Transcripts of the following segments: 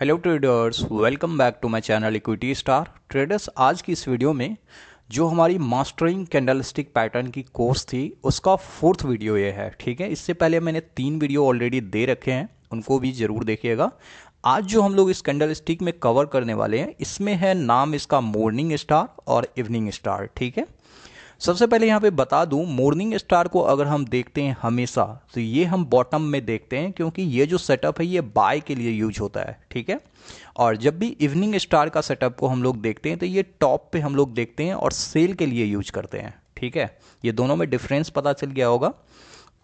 Hello traders welcome back to my channel equity star traders आज की इस video में जो हमारी मास्टरिंग कैंडलस्टिक पैटर्न की कोर्स थी उसका फोर्थ वीडियो ये है ठीक है इससे पहले मैंने तीन वीडियो ऑलरेडी दे रखे हैं उनको भी ज़रूर देखिएगा आज जो हम लोग इस कैंडल स्टिक में कवर करने वाले हैं इसमें है नाम इसका मॉर्निंग स्टार और इवनिंग स्टार ठीक है सबसे पहले यहाँ पे बता दूं मॉर्निंग स्टार को अगर हम देखते हैं हमेशा तो ये हम बॉटम में देखते हैं क्योंकि ये जो सेटअप है ये बाय के लिए यूज होता है ठीक है और जब भी इवनिंग स्टार का सेटअप को हम लोग देखते हैं तो ये टॉप पे हम लोग देखते हैं और सेल के लिए यूज करते हैं ठीक है ये दोनों में डिफरेंस पता चल गया होगा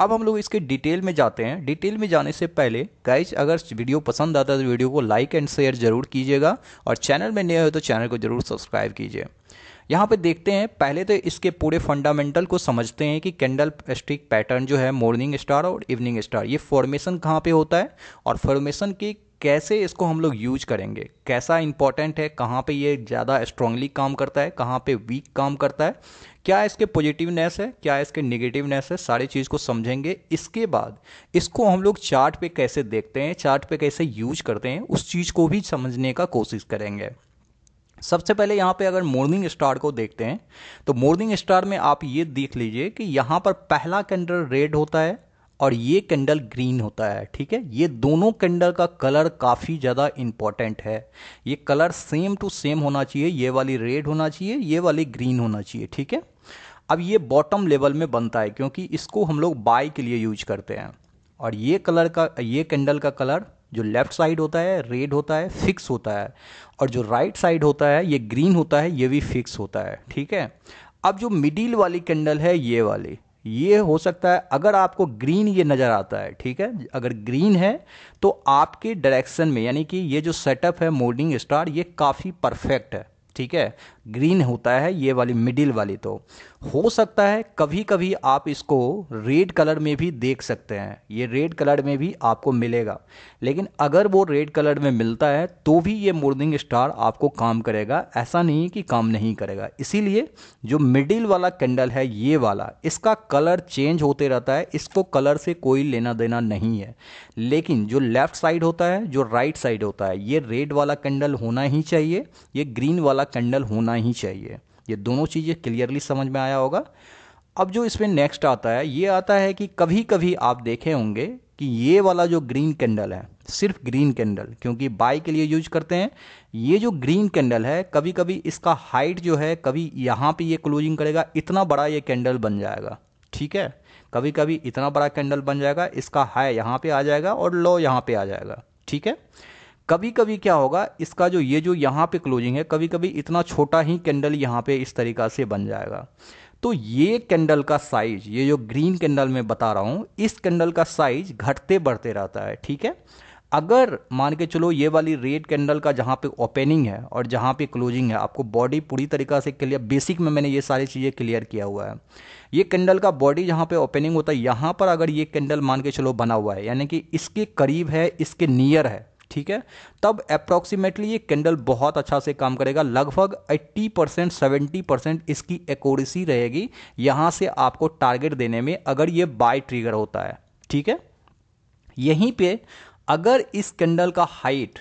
अब हम लोग इसके डिटेल में जाते हैं डिटेल में जाने से पहले गाइज अगर वीडियो पसंद आता है तो वीडियो को लाइक एंड शेयर जरूर कीजिएगा और चैनल में नए हो तो चैनल को जरूर सब्सक्राइब कीजिए यहाँ पे देखते हैं पहले तो इसके पूरे फंडामेंटल को समझते हैं कि कैंडल स्टिक पैटर्न जो है मॉर्निंग स्टार और इवनिंग स्टार ये फॉर्मेशन कहाँ पे होता है और फॉर्मेशन की कैसे इसको हम लोग यूज करेंगे कैसा इंपॉर्टेंट है कहाँ पे ये ज़्यादा स्ट्रांगली काम करता है कहाँ पे वीक काम करता है क्या इसके पॉजिटिवनेस है क्या इसके निगेटिवनेस है सारी चीज़ को समझेंगे इसके बाद इसको हम लोग चार्ट पे कैसे देखते हैं चार्ट पे कैसे यूज करते हैं उस चीज़ को भी समझने का कोशिश करेंगे सबसे पहले यहाँ पे अगर मॉर्निंग स्टार को देखते हैं तो मॉर्निंग स्टार में आप ये देख लीजिए कि यहाँ पर पहला कैंडल रेड होता है और ये कैंडल ग्रीन होता है ठीक है ये दोनों कैंडल का कलर काफ़ी ज़्यादा इम्पॉर्टेंट है ये कलर सेम टू सेम होना चाहिए ये वाली रेड होना चाहिए ये वाली ग्रीन होना चाहिए ठीक है अब ये बॉटम लेवल में बनता है क्योंकि इसको हम लोग बाय के लिए यूज करते हैं और ये कलर का ये कैंडल का कलर जो लेफ्ट साइड होता है रेड होता है फिक्स होता है और जो राइट right साइड होता है ये ग्रीन होता है ये भी फिक्स होता है ठीक है अब जो मिडिल वाली कैंडल है ये वाली ये हो सकता है अगर आपको ग्रीन ये नज़र आता है ठीक है अगर ग्रीन है तो आपके डायरेक्शन में यानी कि ये जो सेटअप है मोर्निंग स्टार ये काफ़ी परफेक्ट है ठीक है ग्रीन होता है ये वाली मिडिल वाली तो हो सकता है कभी कभी आप इसको रेड कलर में भी देख सकते हैं ये रेड कलर में भी आपको मिलेगा लेकिन अगर वो रेड कलर में मिलता है तो भी ये मोर्निंग स्टार आपको काम करेगा ऐसा नहीं कि काम नहीं करेगा इसीलिए जो मिडिल वाला कैंडल है ये वाला इसका कलर चेंज होते रहता है इसको कलर से कोई लेना देना नहीं है लेकिन जो लेफ्ट साइड होता है जो राइट साइड होता है ये रेड वाला कैंडल होना ही चाहिए ये ग्रीन वाला कैंडल होना होना ही चाहिए ये दोनों चीज़ें क्लियरली समझ में आया होगा अब जो इसमें नेक्स्ट आता है ये आता है कि कभी कभी आप देखे होंगे कि ये वाला जो ग्रीन कैंडल है सिर्फ ग्रीन कैंडल क्योंकि बाई के लिए यूज करते हैं ये जो ग्रीन कैंडल है कभी कभी इसका हाइट जो है कभी यहाँ पे ये क्लोजिंग करेगा इतना बड़ा ये कैंडल बन जाएगा ठीक है कभी कभी इतना बड़ा कैंडल बन जाएगा इसका हाई यहाँ पे आ जाएगा और लो यहाँ पे आ जाएगा ठीक है कभी कभी क्या होगा इसका जो ये जो यहाँ पे क्लोजिंग है कभी कभी इतना छोटा ही कैंडल यहाँ पे इस तरीका से बन जाएगा तो ये कैंडल का साइज ये जो ग्रीन कैंडल में बता रहा हूँ इस कैंडल का साइज घटते बढ़ते रहता है ठीक है अगर मान के चलो ये वाली रेड कैंडल का जहाँ पे ओपनिंग है और जहाँ पे क्लोजिंग है आपको बॉडी पूरी तरीका से क्लियर बेसिक में मैंने ये सारी चीज़ें क्लियर किया हुआ है ये कैंडल का बॉडी जहाँ पे ओपनिंग होता है यहाँ पर अगर ये कैंडल मान के चलो बना हुआ है यानी कि इसके करीब है इसके नियर है ठीक है तब अप्रॉक्सीमेटली ये कैंडल बहुत अच्छा से काम करेगा लगभग 80 परसेंट सेवेंटी परसेंट इसकी एकोरेसी रहेगी यहां से आपको टारगेट देने में अगर ये बाय ट्रिगर होता है ठीक है यहीं पे अगर इस कैंडल का हाइट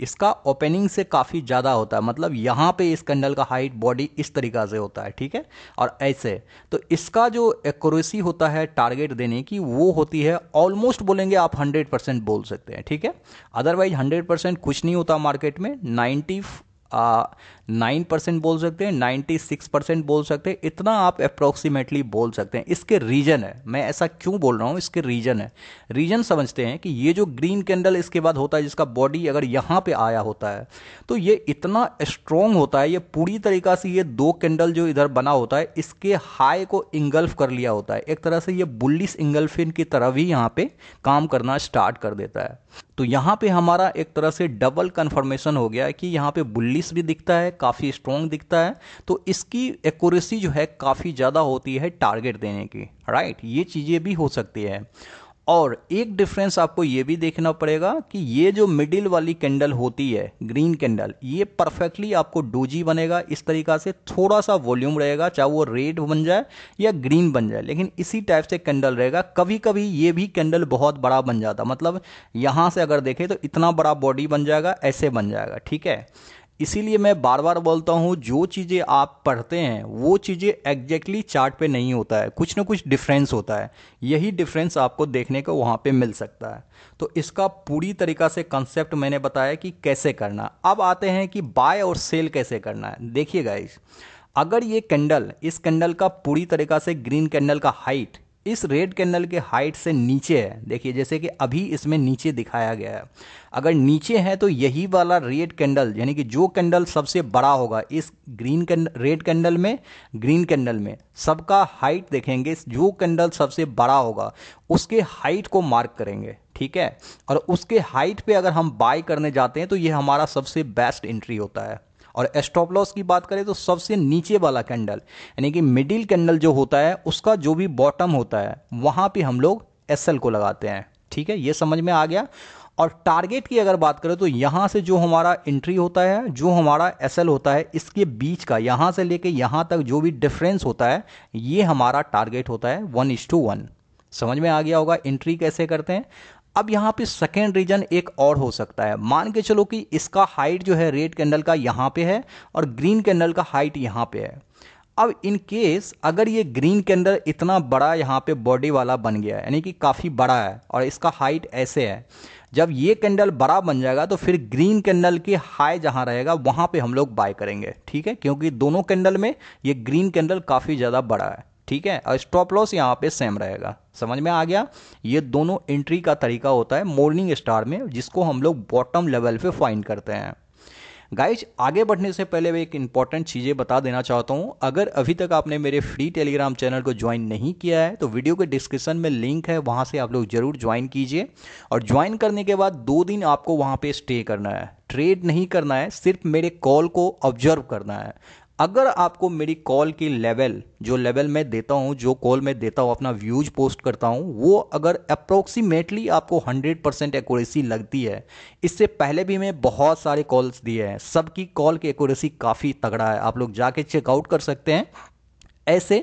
इसका ओपनिंग से काफ़ी ज़्यादा होता है मतलब यहाँ पे इस कैंडल का हाइट बॉडी इस तरीका से होता है ठीक है और ऐसे तो इसका जो एक्यूरेसी होता है टारगेट देने की वो होती है ऑलमोस्ट बोलेंगे आप 100 परसेंट बोल सकते हैं ठीक है अदरवाइज 100 परसेंट कुछ नहीं होता मार्केट में 90 नाइन परसेंट बोल सकते हैं नाइन्टी सिक्स परसेंट बोल सकते हैं इतना आप अप्रोक्सीमेटली बोल सकते हैं इसके रीजन है मैं ऐसा क्यों बोल रहा हूँ इसके रीजन है रीजन समझते हैं कि ये जो ग्रीन कैंडल इसके बाद होता है जिसका बॉडी अगर यहाँ पे आया होता है तो ये इतना स्ट्रॉन्ग होता है ये पूरी तरीका से ये दो कैंडल जो इधर बना होता है इसके हाई को इंगल्फ कर लिया होता है एक तरह से ये बुल्लिस इंगल्फिन की तरह भी यहाँ पे काम करना स्टार्ट कर देता है तो यहाँ पे हमारा एक तरह से डबल कन्फर्मेशन हो गया कि यहाँ पे बुल्लिस भी दिखता है काफ़ी स्ट्रॉन्ग दिखता है तो इसकी एक्यूरेसी जो है काफ़ी ज़्यादा होती है टारगेट देने की राइट ये चीज़ें भी हो सकती है और एक डिफरेंस आपको ये भी देखना पड़ेगा कि ये जो मिडिल वाली कैंडल होती है ग्रीन कैंडल ये परफेक्टली आपको डोजी बनेगा इस तरीका से थोड़ा सा वॉल्यूम रहेगा चाहे वो रेड बन जाए या ग्रीन बन जाए लेकिन इसी टाइप से कैंडल रहेगा कभी कभी ये भी कैंडल बहुत बड़ा बन जाता मतलब यहाँ से अगर देखें तो इतना बड़ा बॉडी बन जाएगा ऐसे बन जाएगा ठीक है इसीलिए मैं बार बार बोलता हूँ जो चीज़ें आप पढ़ते हैं वो चीज़ें एग्जैक्टली चार्ट पे नहीं होता है कुछ ना कुछ डिफरेंस होता है यही डिफरेंस आपको देखने को वहाँ पे मिल सकता है तो इसका पूरी तरीका से कंसेप्ट मैंने बताया कि कैसे करना अब आते हैं कि बाय और सेल कैसे करना है देखिए गाइस अगर ये कैंडल इस कैंडल का पूरी तरीका से ग्रीन कैंडल का हाइट इस रेड कैंडल के हाइट से नीचे है देखिए जैसे कि अभी इसमें नीचे दिखाया गया है अगर नीचे है तो यही वाला रेड कैंडल यानी कि जो कैंडल सबसे बड़ा होगा इस ग्रीन कैंडल रेड कैंडल में ग्रीन कैंडल में सबका हाइट देखेंगे जो कैंडल सबसे बड़ा होगा उसके हाइट को मार्क करेंगे ठीक है और उसके हाइट पे अगर हम बाय करने जाते हैं तो ये हमारा सबसे बेस्ट एंट्री होता है और स्टॉप लॉस की बात करें तो सबसे नीचे वाला कैंडल यानी कि मिडिल कैंडल जो होता है उसका जो भी बॉटम होता है वहां पे हम लोग एस को लगाते हैं ठीक है ये समझ में आ गया और टारगेट की अगर बात करें तो यहाँ से जो हमारा एंट्री होता है जो हमारा एस होता है इसके बीच का यहाँ से लेके यहाँ तक जो भी डिफरेंस होता है ये हमारा टारगेट होता है वन इज टू वन समझ में आ गया होगा एंट्री कैसे करते हैं अब यहाँ पे सेकेंड रीजन एक और हो सकता है मान के चलो कि इसका हाइट जो है रेड कैंडल का यहाँ पे है और ग्रीन कैंडल का हाइट यहाँ पे है अब इन केस अगर ये ग्रीन कैंडल इतना बड़ा यहाँ पे बॉडी वाला बन गया है यानी कि काफ़ी बड़ा है और इसका हाइट ऐसे है जब ये कैंडल बड़ा बन जाएगा तो फिर ग्रीन कैंडल की हाई जहाँ रहेगा वहाँ पे हम लोग बाय करेंगे ठीक है क्योंकि दोनों कैंडल में ये ग्रीन कैंडल काफ़ी ज़्यादा बड़ा है ठीक है और स्टॉप लॉस यहाँ पे सेम रहेगा समझ में आ गया ये दोनों एंट्री का तरीका होता है मॉर्निंग स्टार में जिसको हम लोग बॉटम लेवल पे फाइंड करते हैं गाइज आगे बढ़ने से पहले मैं एक इंपॉर्टेंट चीज़ें बता देना चाहता हूँ अगर अभी तक आपने मेरे फ्री टेलीग्राम चैनल को ज्वाइन नहीं किया है तो वीडियो के डिस्क्रिप्शन में लिंक है वहाँ से आप लोग जरूर ज्वाइन कीजिए और ज्वाइन करने के बाद दो दिन आपको वहाँ पे स्टे करना है ट्रेड नहीं करना है सिर्फ मेरे कॉल को ऑब्जर्व करना है अगर आपको मेरी कॉल की लेवल जो लेवल मैं देता हूं जो कॉल मैं देता हूं अपना व्यूज पोस्ट करता हूं वो अगर अप्रोक्सीमेटली आपको 100 परसेंट एक्यूरेसी लगती है इससे पहले भी मैं बहुत सारे कॉल्स दिए हैं सबकी कॉल की एक्यूरेसी काफ़ी तगड़ा है आप लोग जाके चेकआउट कर सकते हैं ऐसे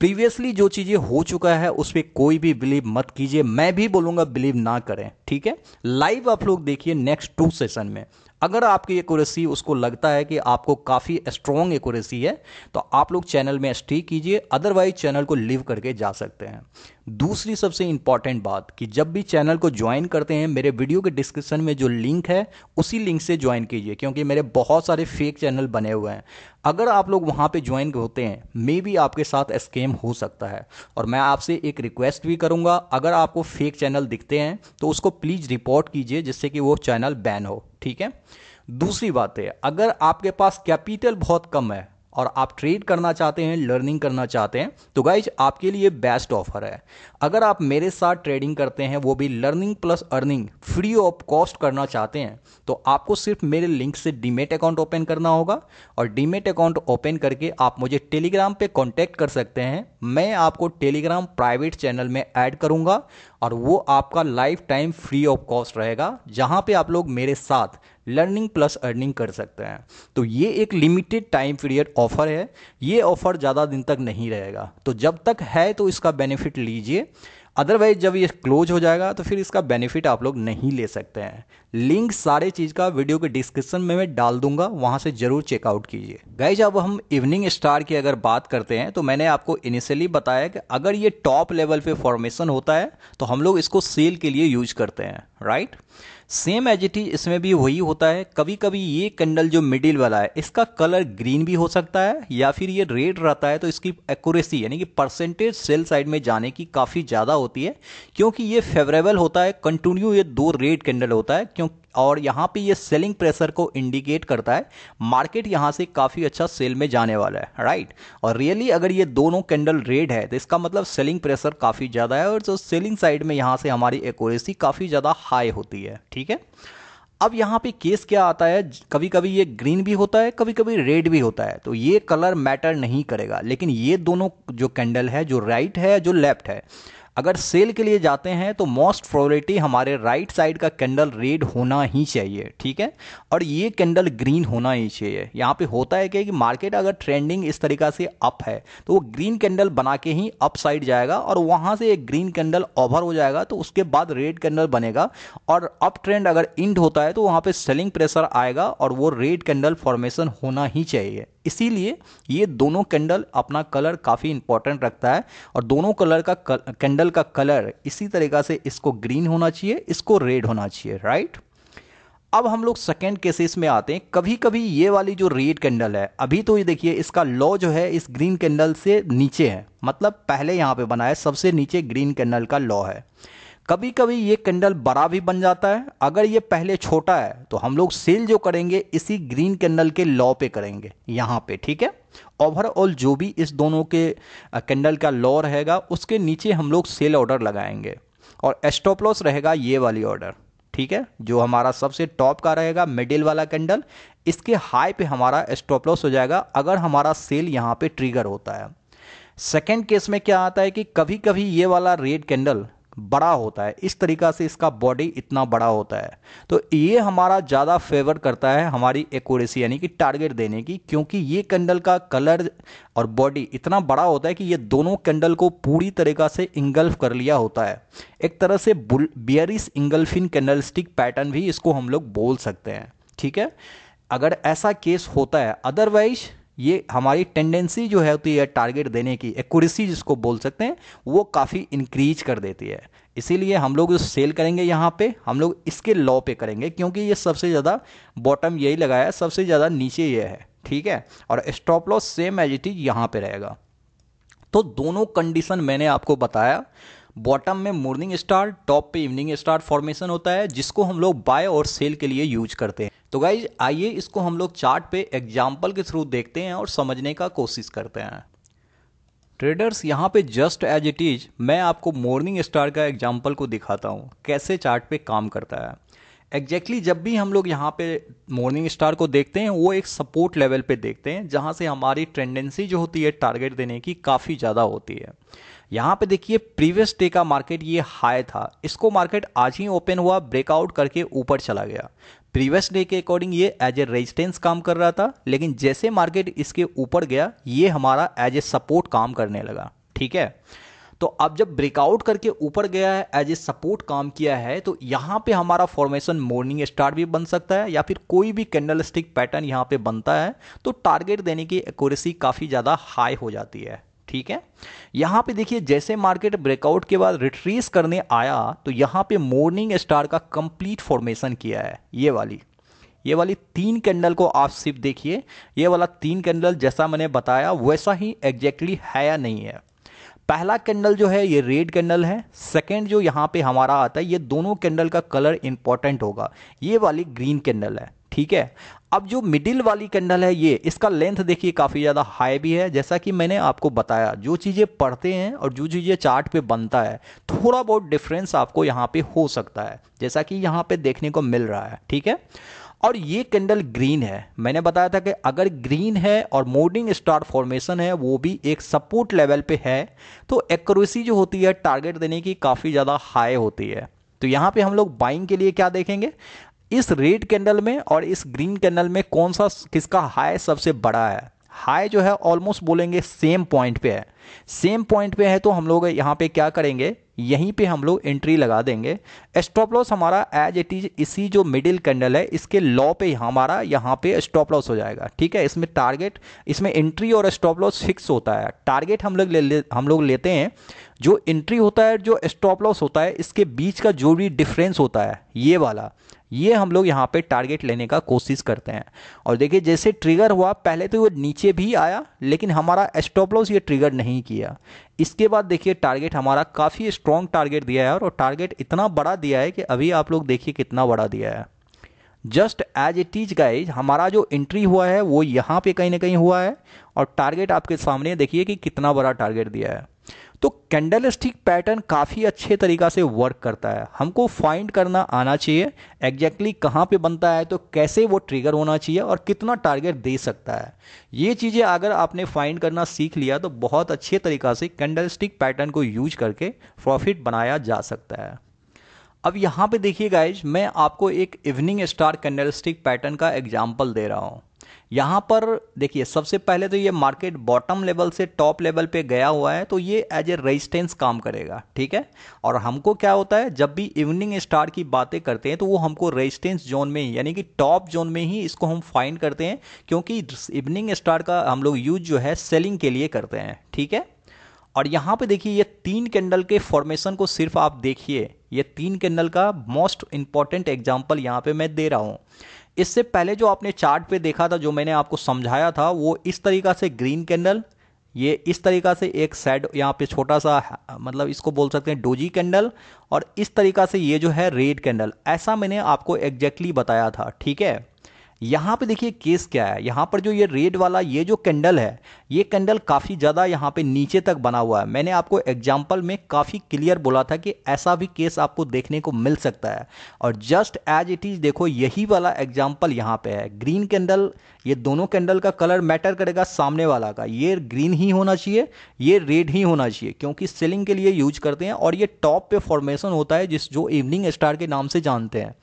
प्रीवियसली जो चीज़ें हो चुका है उस पर कोई भी बिलीव मत कीजिए मैं भी बोलूँगा बिलीव ना करें ठीक है लाइव आप लोग देखिए नेक्स्ट टू सेशन में अगर आपकी एकोरेसी उसको लगता है कि आपको काफ़ी स्ट्रॉन्ग एकोरेसी है तो आप लोग चैनल में स्टे कीजिए अदरवाइज चैनल को लिव करके जा सकते हैं दूसरी सबसे इंपॉर्टेंट बात कि जब भी चैनल को ज्वाइन करते हैं मेरे वीडियो के डिस्क्रिप्शन में जो लिंक है उसी लिंक से ज्वाइन कीजिए क्योंकि मेरे बहुत सारे फेक चैनल बने हुए हैं अगर आप लोग वहाँ पे ज्वाइन होते हैं मे भी आपके साथ स्कैम हो सकता है और मैं आपसे एक रिक्वेस्ट भी करूँगा अगर आपको फेक चैनल दिखते हैं तो उसको प्लीज़ रिपोर्ट कीजिए जिससे कि वो चैनल बैन हो ठीक है दूसरी बात है अगर आपके पास कैपिटल बहुत कम है और आप ट्रेड करना चाहते हैं लर्निंग करना चाहते हैं तो गाइज आपके लिए बेस्ट ऑफर है अगर आप मेरे साथ ट्रेडिंग करते हैं वो भी learning plus earning free of cost करना चाहते हैं तो आपको सिर्फ मेरे लिंक से डीमेट अकाउंट ओपन करना होगा और डीमेट अकाउंट ओपन करके आप मुझे टेलीग्राम पे कॉन्टैक्ट कर सकते हैं मैं आपको टेलीग्राम प्राइवेट चैनल में ऐड करूंगा और वो आपका lifetime free of cost रहेगा जहां पे आप लोग मेरे साथ लर्निंग प्लस अर्निंग कर सकते हैं तो ये एक लिमिटेड टाइम पीरियड ऑफर है ये ऑफर ज़्यादा दिन तक नहीं रहेगा तो जब तक है तो इसका बेनिफिट लीजिए अदरवाइज जब ये क्लोज हो जाएगा तो फिर इसका बेनिफिट आप लोग नहीं ले सकते हैं लिंक सारे चीज़ का वीडियो के डिस्क्रिप्शन में मैं डाल दूंगा वहाँ से जरूर चेकआउट कीजिए गए जब हम इवनिंग स्टार की अगर बात करते हैं तो मैंने आपको इनिशियली बताया कि अगर ये टॉप लेवल पे फॉर्मेशन होता है तो हम लोग इसको सेल के लिए यूज करते हैं right right? Same as it is इसमें भी वही होता है कभी कभी ये कैंडल जो मिडिल वाला है इसका कलर ग्रीन भी हो सकता है या फिर ये रेड रहता है तो इसकी एक्यूरेसी यानी कि परसेंटेज सेल साइड में जाने की काफ़ी ज़्यादा होती है क्योंकि ये फेवरेबल होता है कंटिन्यू ये दो रेड कैंडल होता है क्यों और यहाँ पे ये सेलिंग प्रेशर को इंडिकेट करता है मार्केट यहाँ से काफ़ी अच्छा सेल में जाने वाला है राइट और रियली अगर ये दोनों कैंडल रेड है तो इसका मतलब सेलिंग प्रेशर काफ़ी ज़्यादा है और जो सेलिंग साइड में यहाँ से हमारी एक्यूरेसी काफ़ी ज़्यादा हाई होती है ठीक ठीक है अब यहाँ पे केस क्या आता है कभी कभी ये ग्रीन भी होता है कभी कभी रेड भी होता है तो ये कलर मैटर नहीं करेगा लेकिन ये दोनों जो कैंडल है जो राइट है जो लेफ्ट है अगर सेल के लिए जाते हैं तो मोस्ट प्रोरिटी हमारे राइट साइड का कैंडल रेड होना ही चाहिए ठीक है और ये कैंडल ग्रीन होना ही चाहिए यहाँ पे होता है क्या कि मार्केट अगर ट्रेंडिंग इस तरीका से अप है तो वो ग्रीन कैंडल बना के ही अप साइड जाएगा और वहाँ से एक ग्रीन कैंडल ओवर हो जाएगा तो उसके बाद रेड कैंडल बनेगा और अप ट्रेंड अगर इंड होता है तो वहाँ पर सेलिंग प्रेशर आएगा और वो रेड कैंडल फॉर्मेशन होना ही चाहिए इसीलिए ये दोनों कैंडल अपना कलर काफ़ी इंपॉर्टेंट रखता है और दोनों कलर का कैंडल बंडल का कलर इसी तरीका से इसको ग्रीन होना चाहिए इसको रेड होना चाहिए राइट अब हम लोग सेकेंड केसेस में आते हैं कभी कभी ये वाली जो रेड कैंडल है अभी तो ये देखिए इसका लॉ जो है इस ग्रीन कैंडल से नीचे है मतलब पहले यहाँ पे बना है सबसे नीचे ग्रीन कैंडल का लॉ है कभी कभी ये कैंडल बड़ा भी बन जाता है अगर ये पहले छोटा है तो हम लोग सेल जो करेंगे इसी ग्रीन कैंडल के लॉ पे करेंगे यहाँ पे ठीक है ओवरऑल जो भी इस दोनों के कैंडल का लॉ रहेगा उसके नीचे हम लोग सेल ऑर्डर लगाएंगे और स्टॉप लॉस रहेगा ये वाली ऑर्डर ठीक है जो हमारा सबसे टॉप का रहेगा मिडिल वाला कैंडल इसके हाई पे हमारा स्टॉप लॉस हो जाएगा अगर हमारा सेल यहाँ पे ट्रिगर होता है सेकेंड केस में क्या आता है कि कभी कभी ये वाला रेड कैंडल बड़ा होता है इस तरीका से इसका बॉडी इतना बड़ा होता है तो ये हमारा ज़्यादा फेवर करता है हमारी एक्यूरेसी यानी कि टारगेट देने की क्योंकि ये कैंडल का कलर और बॉडी इतना बड़ा होता है कि ये दोनों कैंडल को पूरी तरीका से इंगल्फ कर लिया होता है एक तरह से बियरिस इंगल्फिन कैंडल पैटर्न भी इसको हम लोग बोल सकते हैं ठीक है अगर ऐसा केस होता है अदरवाइज ये हमारी टेंडेंसी जो है होती है टारगेट देने की एक्यूरेसी जिसको बोल सकते हैं वो काफ़ी इंक्रीज कर देती है इसीलिए हम लोग जो सेल करेंगे यहाँ पे हम लोग इसके लॉ पे करेंगे क्योंकि ये सबसे ज़्यादा बॉटम यही लगाया है सबसे ज़्यादा नीचे ये है ठीक है और stop loss same as it is यहाँ पर रहेगा तो दोनों कंडीशन मैंने आपको बताया बॉटम में मॉर्निंग स्टार टॉप पे इवनिंग स्टार फॉर्मेशन होता है जिसको हम लोग बाय और सेल के लिए यूज करते हैं तो गाइज आइए इसको हम लोग चार्ट पे एग्जाम्पल के थ्रू देखते हैं और समझने का कोशिश करते हैं ट्रेडर्स यहाँ पे जस्ट एज इट इज मैं आपको मॉर्निंग स्टार का एग्जाम्पल को दिखाता हूँ कैसे चार्ट पे काम करता है एग्जैक्टली exactly जब भी हम लोग यहाँ पे मॉर्निंग स्टार को देखते हैं वो एक सपोर्ट लेवल पे देखते हैं जहाँ से हमारी टेंडेंसी जो होती है टारगेट देने की काफ़ी ज़्यादा होती है यहाँ पे देखिए प्रीवियस डे का मार्केट ये हाई था इसको मार्केट आज ही ओपन हुआ ब्रेकआउट करके ऊपर चला गया प्रीवियस डे के अकॉर्डिंग ये एज ए रेजिस्टेंस काम कर रहा था लेकिन जैसे मार्केट इसके ऊपर गया ये हमारा एज ए सपोर्ट काम करने लगा ठीक है तो अब जब ब्रेकआउट करके ऊपर गया है एज ए सपोर्ट काम किया है तो यहाँ पे हमारा फॉर्मेशन मॉर्निंग स्टार भी बन सकता है या फिर कोई भी कैंडलस्टिक पैटर्न यहाँ पे बनता है तो टारगेट देने की एक्यूरेसी काफ़ी ज़्यादा हाई हो जाती है ठीक है यहां पे देखिए जैसे मार्केट ब्रेकआउट के बाद रिट्रेस करने आया तो यहां पे मॉर्निंग स्टार का कंप्लीट फॉर्मेशन किया है ये वाली ये वाली तीन कैंडल को आप सिर्फ देखिए ये वाला तीन कैंडल जैसा मैंने बताया वैसा ही एग्जैक्टली है या नहीं है पहला कैंडल जो है ये रेड कैंडल है सेकंड जो यहाँ पे हमारा आता है ये दोनों कैंडल का कलर इंपॉर्टेंट होगा ये वाली ग्रीन कैंडल है ठीक है अब जो मिडिल वाली कैंडल है ये इसका लेंथ देखिए काफ़ी ज़्यादा हाई भी है जैसा कि मैंने आपको बताया जो चीज़ें पढ़ते हैं और जो चीज़ें चार्ट पे बनता है थोड़ा बहुत डिफरेंस आपको यहाँ पे हो सकता है जैसा कि यहाँ पे देखने को मिल रहा है ठीक है और ये कैंडल ग्रीन है मैंने बताया था कि अगर ग्रीन है और मोर्डिंग स्टार फॉर्मेशन है वो भी एक सपोर्ट लेवल पे है तो एक्यूरेसी जो होती है टारगेट देने की काफ़ी ज़्यादा हाई होती है तो यहाँ पे हम लोग बाइंग के लिए क्या देखेंगे इस रेड कैंडल में और इस ग्रीन कैंडल में कौन सा किसका हाई सबसे बड़ा है हाई जो है ऑलमोस्ट बोलेंगे सेम पॉइंट पे है सेम पॉइंट पे है तो हम लोग यहाँ पे क्या करेंगे यहीं पे हम लोग एंट्री लगा देंगे स्टॉप लॉस हमारा एज इट इज इसी जो मिडिल कैंडल है इसके लॉ पे हमारा यहाँ पे स्टॉप लॉस हो जाएगा ठीक है इसमें टारगेट इसमें एंट्री और स्टॉप लॉस फिक्स होता है टारगेट हम लोग ले, ले हम लोग लेते हैं जो एंट्री होता है जो स्टॉप लॉस होता है इसके बीच का जो भी डिफरेंस होता है ये वाला ये हम लोग यहाँ पे टारगेट लेने का कोशिश करते हैं और देखिए जैसे ट्रिगर हुआ पहले तो ये नीचे भी आया लेकिन हमारा स्टॉपलॉस ये ट्रिगर नहीं किया इसके बाद देखिए टारगेट हमारा काफ़ी स्ट्रॉन्ग टारगेट दिया है और टारगेट इतना बड़ा दिया है कि अभी आप लोग देखिए कितना बड़ा दिया है just as it is guys हमारा जो एंट्री हुआ है वो यहाँ पे कहीं ना कहीं हुआ है और टारगेट आपके सामने देखिए कि कितना बड़ा टारगेट दिया है तो कैंडल स्टिक पैटर्न काफ़ी अच्छे तरीका से वर्क करता है हमको फाइंड करना आना चाहिए एग्जैक्टली कहाँ पे बनता है तो कैसे वो ट्रिगर होना चाहिए और कितना टारगेट दे सकता है ये चीज़ें अगर आपने फाइंड करना सीख लिया तो बहुत अच्छे तरीका से कैंडल स्टिक पैटर्न को यूज करके प्रॉफिट बनाया जा सकता है अब यहाँ पे देखिए गाइज मैं आपको एक इवनिंग स्टार कैंडलस्टिक पैटर्न का एग्जाम्पल दे रहा हूँ यहाँ पर देखिए सबसे पहले तो ये मार्केट बॉटम लेवल से टॉप लेवल पे गया हुआ है तो ये एज ए रेजिस्टेंस काम करेगा ठीक है और हमको क्या होता है जब भी इवनिंग स्टार की बातें करते हैं तो वो हमको रेजिस्टेंस जोन में ही यानी कि टॉप जोन में ही इसको हम फाइंड करते हैं क्योंकि इवनिंग स्टार का हम लोग यूज जो है सेलिंग के लिए करते हैं ठीक है और यहाँ पे देखिए ये तीन कैंडल के फॉर्मेशन को सिर्फ आप देखिए ये तीन कैंडल का मोस्ट इंपॉर्टेंट एग्जाम्पल यहाँ पे मैं दे रहा हूँ इससे पहले जो आपने चार्ट पे देखा था जो मैंने आपको समझाया था वो इस तरीका से ग्रीन कैंडल ये इस तरीका से एक सेड यहाँ पे छोटा सा मतलब इसको बोल सकते हैं डोजी कैंडल और इस तरीका से ये जो है रेड कैंडल ऐसा मैंने आपको एग्जैक्टली बताया था ठीक है यहाँ पे देखिए केस क्या है यहाँ पर जो ये रेड वाला ये जो कैंडल है ये कैंडल काफ़ी ज़्यादा यहाँ पे नीचे तक बना हुआ है मैंने आपको एग्जाम्पल में काफ़ी क्लियर बोला था कि ऐसा भी केस आपको देखने को मिल सकता है और जस्ट एज इट इज़ देखो यही वाला एग्जाम्पल यहाँ पे है ग्रीन कैंडल ये दोनों कैंडल का कलर मैटर करेगा सामने वाला का ये ग्रीन ही होना चाहिए ये रेड ही होना चाहिए क्योंकि सेलिंग के लिए यूज करते हैं और ये टॉप पे फॉर्मेशन होता है जिस जो इवनिंग स्टार के नाम से जानते हैं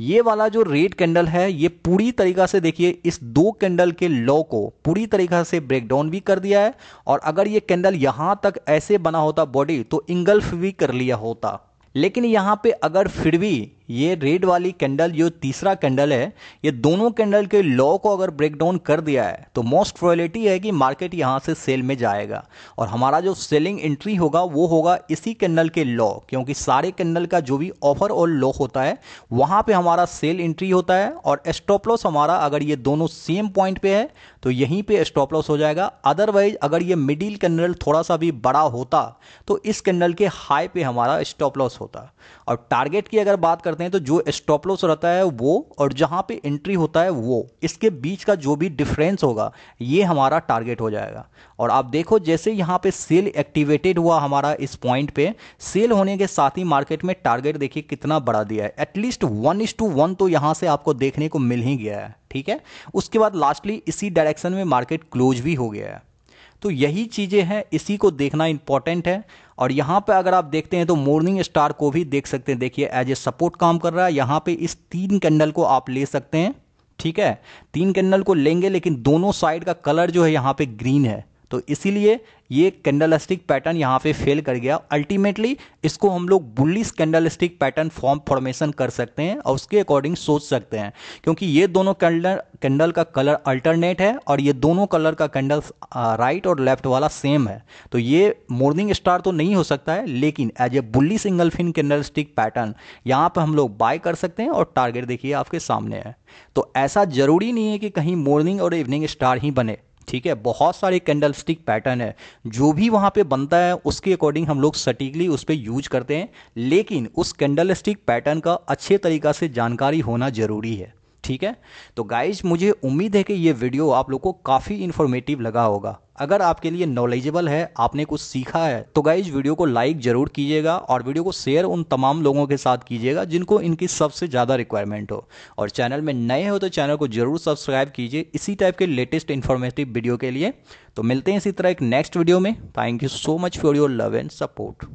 ये वाला जो रेड कैंडल है ये पूरी तरीका से देखिए इस दो कैंडल के लॉ को पूरी तरीका से ब्रेक डाउन भी कर दिया है और अगर ये कैंडल यहां तक ऐसे बना होता बॉडी तो इंगल्फ भी कर लिया होता लेकिन यहां पे अगर फिर भी ये रेड वाली कैंडल जो तीसरा कैंडल है ये दोनों कैंडल के लॉ को अगर ब्रेक डाउन कर दिया है तो मोस्ट प्रोबेबिलिटी है कि मार्केट यहाँ से सेल में जाएगा और हमारा जो सेलिंग एंट्री होगा वो होगा इसी कैंडल के लॉ क्योंकि सारे कैंडल का जो भी ऑफर और लॉ होता है वहाँ पे हमारा सेल एंट्री होता है और स्टॉप लॉस हमारा अगर ये दोनों सेम पॉइंट पे है तो यहीं पर स्टॉप लॉस हो जाएगा अदरवाइज अगर ये मिडिल कैंडल थोड़ा सा भी बड़ा होता तो इस कैंडल के हाई पे हमारा स्टॉप लॉस होता और टारगेट की अगर बात कर करते हैं तो जो स्टॉप लॉस रहता है वो और जहां पे एंट्री होता है वो इसके बीच का जो भी डिफरेंस होगा ये हमारा टारगेट हो जाएगा और आप देखो जैसे यहां पे सेल एक्टिवेटेड हुआ हमारा इस पॉइंट पे सेल होने के साथ ही मार्केट में टारगेट देखिए कितना बढ़ा दिया है at least one is to one तो यहां से आपको देखने को मिल ही गया है ठीक है उसके बाद लास्टली इसी डायरेक्शन में मार्केट क्लोज भी हो गया है तो यही चीज़ें हैं इसी को देखना इंपॉर्टेंट है और यहां पे अगर आप देखते हैं तो मॉर्निंग स्टार को भी देख सकते हैं देखिए एज ए सपोर्ट काम कर रहा है यहां पे इस तीन कैंडल को आप ले सकते हैं ठीक है तीन कैंडल को लेंगे लेकिन दोनों साइड का कलर जो है यहां पे ग्रीन है तो इसीलिए ये कैंडल स्टिक पैटर्न यहाँ पे फेल कर गया अल्टीमेटली इसको हम लोग bullish candlestick pattern form formation कर सकते हैं और उसके अकॉर्डिंग सोच सकते हैं क्योंकि ये दोनों कैंडल कैंडल का कलर अल्टरनेट है और ये दोनों कलर का कैंडल राइट और लेफ्ट वाला सेम है तो ये मॉर्निंग स्टार तो नहीं हो सकता है लेकिन as a bullish single fin candlestick pattern यहाँ पर हम लोग बाय कर सकते हैं और टारगेट देखिए आपके सामने है तो ऐसा ज़रूरी नहीं है कि कहीं मॉर्निंग और इवनिंग स्टार ही बने ठीक है बहुत सारे कैंडल स्टिक पैटर्न है जो भी वहां पे बनता है उसके अकॉर्डिंग हम लोग सटीकली उस पर यूज करते हैं लेकिन उस कैंडल स्टिक पैटर्न का अच्छे तरीका से जानकारी होना जरूरी है ठीक है तो गाइज मुझे उम्मीद है कि ये वीडियो आप लोग को काफ़ी इन्फॉर्मेटिव लगा होगा अगर आपके लिए नॉलेजेबल है आपने कुछ सीखा है तो गाइज वीडियो को लाइक ज़रूर कीजिएगा और वीडियो को शेयर उन तमाम लोगों के साथ कीजिएगा जिनको इनकी सबसे ज़्यादा रिक्वायरमेंट हो और चैनल में नए हो तो चैनल को ज़रूर सब्सक्राइब कीजिए इसी टाइप के लेटेस्ट इन्फॉर्मेटिव वीडियो के लिए तो मिलते हैं इसी तरह एक नेक्स्ट वीडियो में thank you so much for your love and support